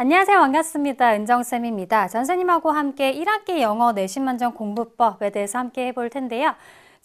안녕하세요. 반갑습니다. 은정쌤입니다. 전쌤님하고 함께 1학기 영어 내신 만점 공부법에 대해서 함께 해볼 텐데요.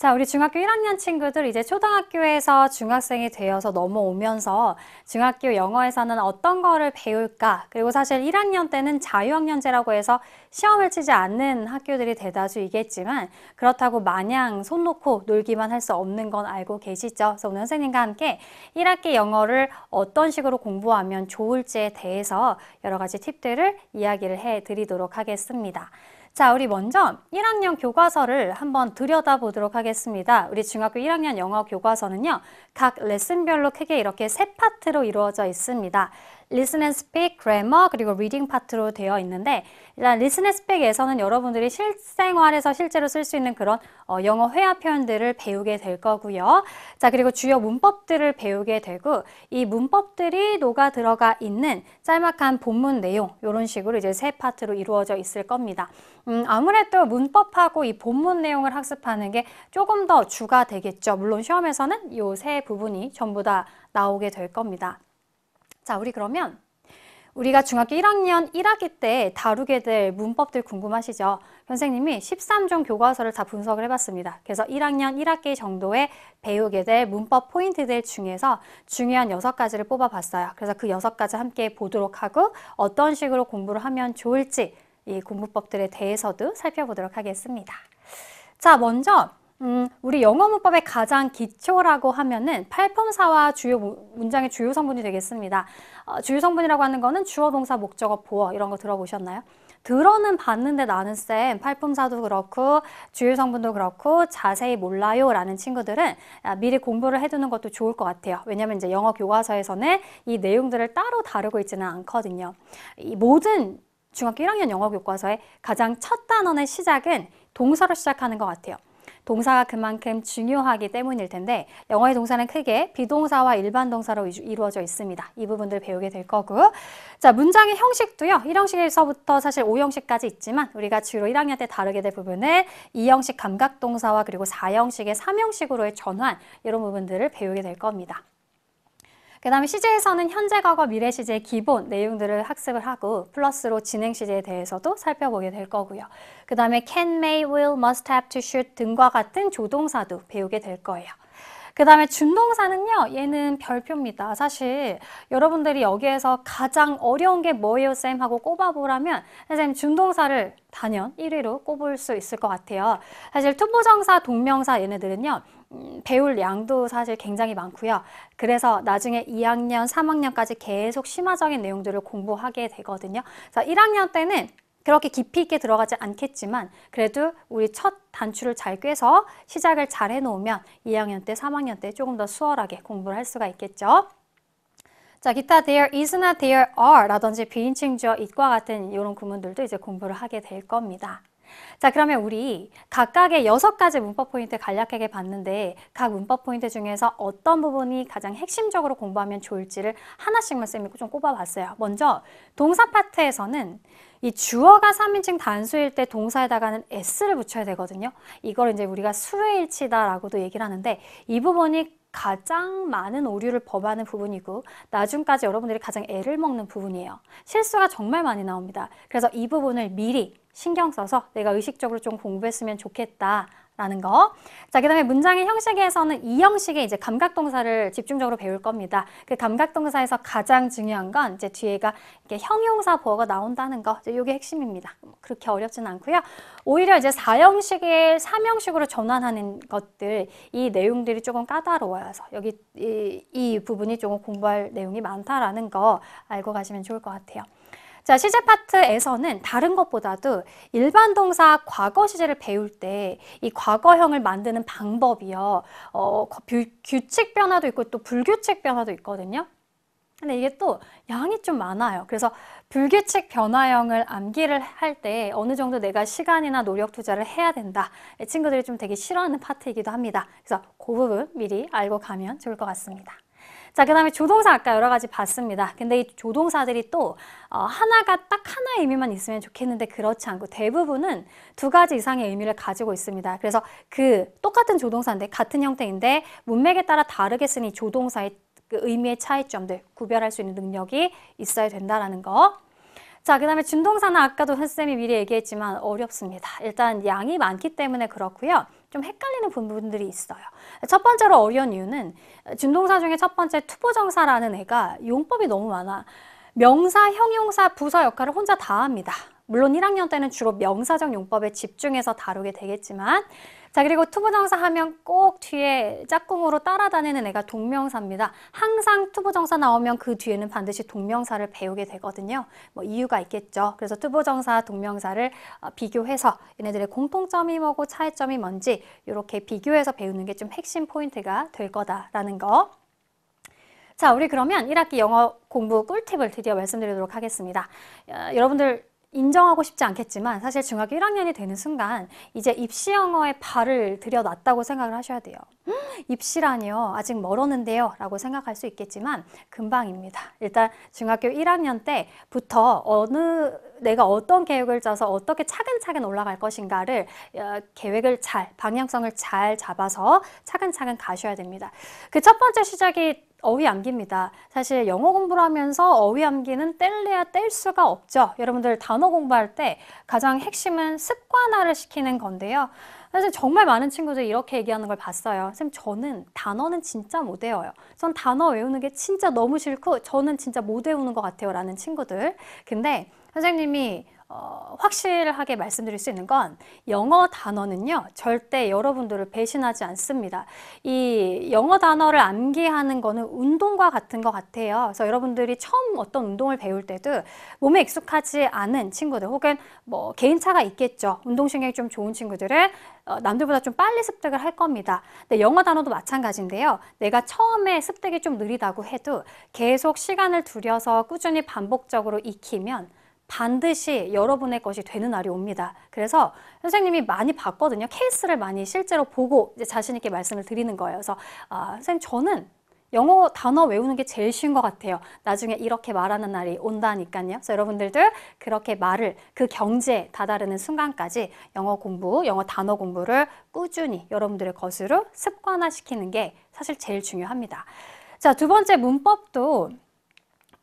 자, 우리 중학교 1학년 친구들 이제 초등학교에서 중학생이 되어서 넘어오면서 중학교 영어에서는 어떤 거를 배울까? 그리고 사실 1학년 때는 자유학년제라고 해서 시험을 치지 않는 학교들이 대다수이겠지만 그렇다고 마냥 손 놓고 놀기만 할 수 없는 건 알고 계시죠? 그래서 오늘 선생님과 함께 1학기 영어를 어떤 식으로 공부하면 좋을지에 대해서 여러 가지 팁들을 이야기를 해 드리도록 하겠습니다. 자, 우리 먼저 1학년 교과서를 한번 들여다보도록 하겠습니다. 우리 중학교 1학년 영어 교과서는요, 각 레슨별로 크게 이렇게 세 파트로 이루어져 있습니다. listen and speak, grammar, 그리고 reading 파트로 되어 있는데 일단 listen and speak에서는 여러분들이 실생활에서 실제로 쓸 수 있는 그런 어, 영어 회화 표현들을 배우게 될 거고요. 자 그리고 주요 문법들을 배우게 되고 이 문법들이 녹아 들어가 있는 짤막한 본문 내용 이런 식으로 이제 세 파트로 이루어져 있을 겁니다. 음, 아무래도 문법하고 이 본문 내용을 학습하는 게 조금 더 주가 되겠죠. 물론 시험에서는 이 세 부분이 전부 다 나오게 될 겁니다. 자, 우리 그러면 우리가 중학교 1학년 1학기 때 다루게 될 문법들 궁금하시죠? 선생님이 13종 교과서를 다 분석을 해봤습니다. 그래서 1학년 1학기 정도에 배우게 될 문법 포인트들 중에서 중요한 6가지를 뽑아봤어요. 그래서 그 6가지 함께 보도록 하고 어떤 식으로 공부를 하면 좋을지 이 공부법들에 대해서도 살펴보도록 하겠습니다. 자, 먼저 음, 우리 영어 문법의 가장 기초라고 하면은 팔품사와 주요 문장의 주요 성분이 되겠습니다. 어, 주요 성분이라고 하는 거는 주어, 동사, 목적어, 보어 이런 거 들어보셨나요? 들어는 봤는데 나는 쌤 팔품사도 그렇고 주요 성분도 그렇고 자세히 몰라요 라는 친구들은 아, 미리 공부를 해두는 것도 좋을 것 같아요. 왜냐면 이제 영어 교과서에서는 이 내용들을 따로 다루고 있지는 않거든요. 이 모든 중학교 1학년 영어 교과서의 가장 첫 단원의 시작은 동사로 시작하는 것 같아요. 동사가 그만큼 중요하기 때문일 텐데 영어의 동사는 크게 비동사와 일반 동사로 이루어져 있습니다. 이 부분들 배우게 될 거고 자 문장의 형식도요. 1형식에서부터 사실 5형식까지 있지만 우리가 주로 1학년 때 다루게 될 부분은 2형식 감각동사와 그리고 4형식의 3형식으로의 전환 이런 부분들을 배우게 될 겁니다. 그 다음에 시제에서는 현재, 과거, 미래 시제의 기본 내용들을 학습을 하고 플러스로 진행 시제에 대해서도 살펴보게 될 거고요. 그 다음에 can, may, will, must, have, to, should 등과 같은 조동사도 배우게 될 거예요. 그 다음에 준동사는요 얘는 별표입니다 사실 여러분들이 여기에서 가장 어려운 게 뭐예요 쌤 하고 꼽아보라면 선생님 준동사를 단연 1위로 꼽을 수 있을 것 같아요 사실 투부정사 동명사 얘네들은요 음, 배울 양도 사실 굉장히 많고요. 그래서 나중에 2학년, 3학년까지 계속 심화적인 내용들을 공부하게 되거든요. 그래서 1학년 때는 그렇게 깊이 있게 들어가지 않겠지만 그래도 우리 첫 단추를 잘 꿰서 시작을 잘 해놓으면 2학년 때, 3학년 때 조금 더 수월하게 공부를 할 수가 있겠죠. 자, 기타 there is나 there are 라든지 비인칭 주어 it과 같은 이런 구문들도 이제 공부를 하게 될 겁니다. 자, 그러면 우리 각각의 여섯 가지 문법 포인트 간략하게 봤는데 각 문법 포인트 중에서 어떤 부분이 가장 핵심적으로 공부하면 좋을지를 하나씩만 쌤이 좀 꼽아봤어요. 먼저 동사 파트에서는 이 주어가 3인칭 단수일 때 동사에다가는 s를 붙여야 되거든요. 이걸 이제 우리가 수의일치다라고도 얘기를 하는데 이 부분이 가장 많은 오류를 범하는 부분이고 나중까지 여러분들이 가장 애를 먹는 부분이에요. 실수가 정말 많이 나옵니다. 그래서 이 부분을 미리 신경 써서 내가 의식적으로 좀 공부했으면 좋겠다 라는 거. 자, 그 다음에 문장의 형식에서는 이 형식의 이제 감각동사를 집중적으로 배울 겁니다. 그 감각동사에서 가장 중요한 건 이제 뒤에가 이렇게 형용사 보어가 나온다는 거. 이제 이게 핵심입니다. 그렇게 어렵진 않고요. 오히려 이제 사형식에삼형식으로 전환하는 것들, 이 내용들이 조금 까다로워서 여기 이, 이 부분이 조금 공부할 내용이 많다라는 거 알고 가시면 좋을 것 같아요. 자, 시제 파트에서는 다른 것보다도 일반 동사 과거 시제를 배울 때 이 과거형을 만드는 방법이요. 어, 규칙 변화도 있고 또 불규칙 변화도 있거든요. 근데 이게 또 양이 좀 많아요. 그래서 불규칙 변화형을 암기를 할 때 어느 정도 내가 시간이나 노력 투자를 해야 된다. 친구들이 좀 되게 싫어하는 파트이기도 합니다. 그래서 그 부분 미리 알고 가면 좋을 것 같습니다. 자, 그 다음에 조동사 아까 여러 가지 봤습니다. 근데 이 조동사들이 또 어, 하나가 딱 하나의 의미만 있으면 좋겠는데 그렇지 않고 대부분은 두 가지 이상의 의미를 가지고 있습니다. 그래서 그 똑같은 조동사인데 같은 형태인데 문맥에 따라 다르게 쓰니 조동사의 그 의미의 차이점들 구별할 수 있는 능력이 있어야 된다라는 거. 자, 그 다음에 준동사는 아까도 선생님이 미리 얘기했지만 어렵습니다. 일단 양이 많기 때문에 그렇고요. 좀 헷갈리는 부분들이 있어요. 첫 번째로 어려운 이유는 준동사 중에 첫 번째 투보정사라는 애가 용법이 너무 많아. 명사, 형용사, 부사 역할을 혼자 다 합니다. 물론 1학년 때는 주로 명사적 용법에 집중해서 다루게 되겠지만 자 그리고 투부정사 하면 꼭 뒤에 짝꿍으로 따라다니는 애가 동명사입니다. 항상 투부정사 나오면 그 뒤에는 반드시 동명사를 배우게 되거든요. 뭐 이유가 있겠죠. 그래서 투부정사, 동명사를 어, 비교해서 얘네들의 공통점이 뭐고 차이점이 뭔지 이렇게 비교해서 배우는 게 좀 핵심 포인트가 될 거다라는 거. 자, 우리 그러면 1학기 영어 공부 꿀팁을 드디어 말씀드리도록 하겠습니다. 어, 여러분들 인정하고 싶지 않겠지만 사실 중학교 1학년이 되는 순간 이제 입시 영어에 발을 들여놨다고 생각을 하셔야 돼요. 입시라니요. 아직 멀었는데요. 라고 생각할 수 있겠지만 금방입니다. 일단 중학교 1학년 때부터 어느 내가 어떤 계획을 짜서 어떻게 차근차근 올라갈 것인가를 어, 계획을 잘 방향성을 잘 잡아서 차근차근 가셔야 됩니다. 그 첫 번째 시작이 어휘 암기입니다. 사실 영어 공부를 하면서 어휘 암기는 뗄래야 뗄 수가 없죠. 여러분들 단어 공부할 때 가장 핵심은 습관화를 시키는 건데요. 사실 정말 많은 친구들이 이렇게 얘기하는 걸 봤어요. 선생님 저는 단어는 진짜 못 외워요. 전 단어 외우는 게 진짜 너무 싫고 저는 진짜 못 외우는 것 같아요 라는 친구들. 근데 선생님이 어, 확실하게 말씀드릴 수 있는 건 영어 단어는요 절대 여러분들을 배신하지 않습니다 이 영어 단어를 암기하는 거는 운동과 같은 것 같아요 그래서 여러분들이 처음 어떤 운동을 배울 때도 몸에 익숙하지 않은 친구들 혹은 뭐 개인차가 있겠죠 운동신경이 좀 좋은 친구들은 어, 남들보다 좀 빨리 습득을 할 겁니다 근데 영어 단어도 마찬가지인데요 내가 처음에 습득이 좀 느리다고 해도 계속 시간을 들여서 꾸준히 반복적으로 익히면 반드시 여러분의 것이 되는 날이 옵니다. 그래서 선생님이 많이 봤거든요. 케이스를 많이 실제로 보고 자신 있게 말씀을 드리는 거예요. 그래서 아, 선생님 저는 영어 단어 외우는 게 제일 쉬운 것 같아요. 나중에 이렇게 말하는 날이 온다니까요. 그래서 여러분들도 그렇게 말을 그경제에 다다르는 순간까지 영어 공부, 영어 단어 공부를 꾸준히 여러분들의 것으로 습관화시키는 게 사실 제일 중요합니다. 자, 두 번째 문법도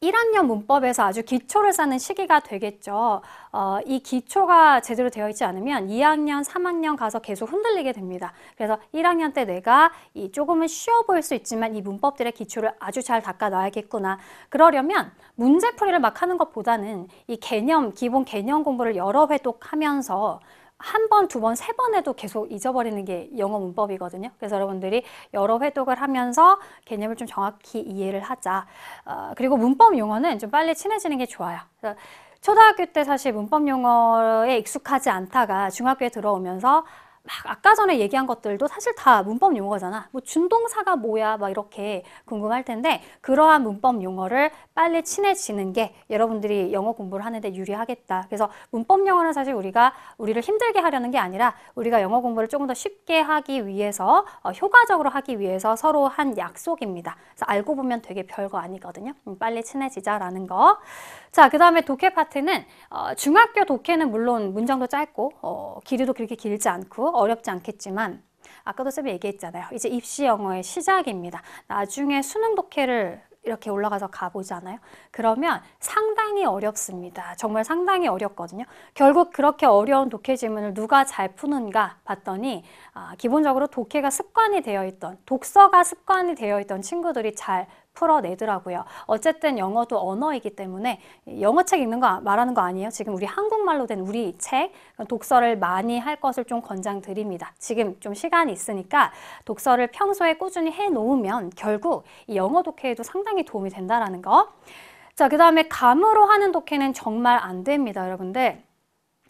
1학년 문법에서 아주 기초를 쌓는 시기가 되겠죠. 어, 이 기초가 제대로 되어 있지 않으면 2학년, 3학년 가서 계속 흔들리게 됩니다. 그래서 1학년 때 내가 이 조금은 쉬워 보일 수 있지만 이 문법들의 기초를 아주 잘 닦아 놔야겠구나. 그러려면 문제풀이를 막 하는 것보다는 이 개념, 기본 개념 공부를 여러 회독 하면서 한 번, 두 번, 세번 해도 계속 잊어버리는 게 영어 문법이거든요. 그래서 여러분들이 여러 회독을 하면서 개념을 좀 정확히 이해를 하자. 어, 그리고 문법 용어는 좀 빨리 친해지는 게 좋아요. 그래서 초등학교 때 사실 문법 용어에 익숙하지 않다가 중학교에 들어오면서 막 아까 전에 얘기한 것들도 사실 다 문법 용어잖아. 뭐 준동사가 뭐야 막 이렇게 궁금할 텐데 그러한 문법 용어를 빨리 친해지는 게 여러분들이 영어 공부를 하는데 유리하겠다. 그래서 문법 용어는 사실 우리가 우리를 힘들게 하려는 게 아니라 우리가 영어 공부를 조금 더 쉽게 하기 위해서 어, 효과적으로 하기 위해서 서로 한 약속입니다. 그래서 알고 보면 되게 별거 아니거든요. 음, 빨리 친해지자라는 거. 자, 그 다음에 독해 파트는 어, 중학교 독해는 물론 문장도 짧고 어, 길이도 그렇게 길지 않고 어렵지 않겠지만 아까도 쌤이 얘기했잖아요. 이제 입시 영어의 시작입니다. 나중에 수능 독해를 이렇게 올라가서 가보잖아요. 그러면 상당히 어렵습니다. 정말 상당히 어렵거든요. 결국 그렇게 어려운 독해 지문을 누가 잘 푸는가 봤더니 아, 기본적으로 독해가 습관이 되어 있던 독서가 습관이 되어 있던 친구들이 잘 풀어내더라고요. 어쨌든 영어도 언어이기 때문에 영어 책 읽는 거 말하는 거 아니에요. 지금 우리 한국말로 된 우리 책 독서를 많이 할 것을 좀 권장드립니다. 지금 좀 시간이 있으니까 독서를 평소에 꾸준히 해 놓으면 결국 이 영어 독해에도 상당히 도움이 된다라는 거. 자, 그다음에 감으로 하는 독해는 정말 안 됩니다, 여러분들.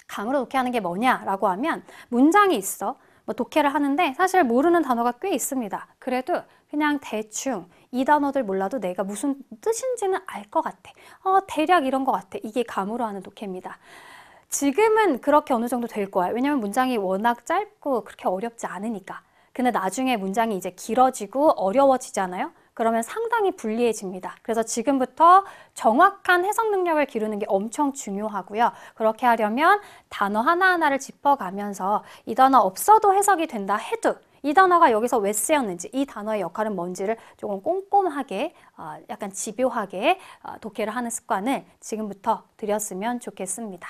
감으로 독해하는 게 뭐냐라고 하면 문장이 있어. 뭐 독해를 하는데 사실 모르는 단어가 꽤 있습니다. 그래도 그냥 대충 이 단어들 몰라도 내가 무슨 뜻인지는 알 것 같아. 어, 대략 이런 것 같아. 이게 감으로 하는 독해입니다. 지금은 그렇게 어느 정도 될 거야. 왜냐면 문장이 워낙 짧고 그렇게 어렵지 않으니까. 근데 나중에 문장이 이제 길어지고 어려워지잖아요. 그러면 상당히 불리해집니다. 그래서 지금부터 정확한 해석 능력을 기르는 게 엄청 중요하고요. 그렇게 하려면 단어 하나하나를 짚어가면서 이 단어 없어도 해석이 된다 해도 이 단어가 여기서 왜 쓰였는지 이 단어의 역할은 뭔지를 조금 꼼꼼하게 어, 약간 집요하게 어, 독해를 하는 습관을 지금부터 드렸으면 좋겠습니다.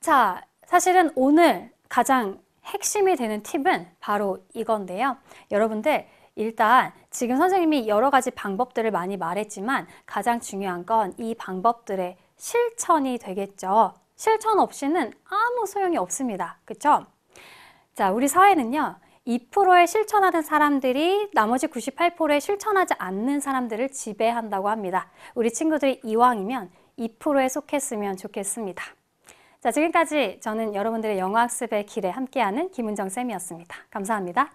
자, 사실은 오늘 가장 핵심이 되는 팁은 바로 이건데요. 여러분들 일단 지금 선생님이 여러 가지 방법들을 많이 말했지만 가장 중요한 건 이 방법들의 실천이 되겠죠. 실천 없이는 아무 소용이 없습니다. 그쵸 자, 우리 사회는요. 2에 실천하는 사람들이 나머지 98%에 실천하지 않는 사람들을 지배한다고 합니다. 우리 친구들이 이왕이면 2%에 속했으면 좋겠습니다. 자, 지금까지 저는 여러분들의 영어학습의 길에 함께하는 김은정 쌤이었습니다. 감사합니다.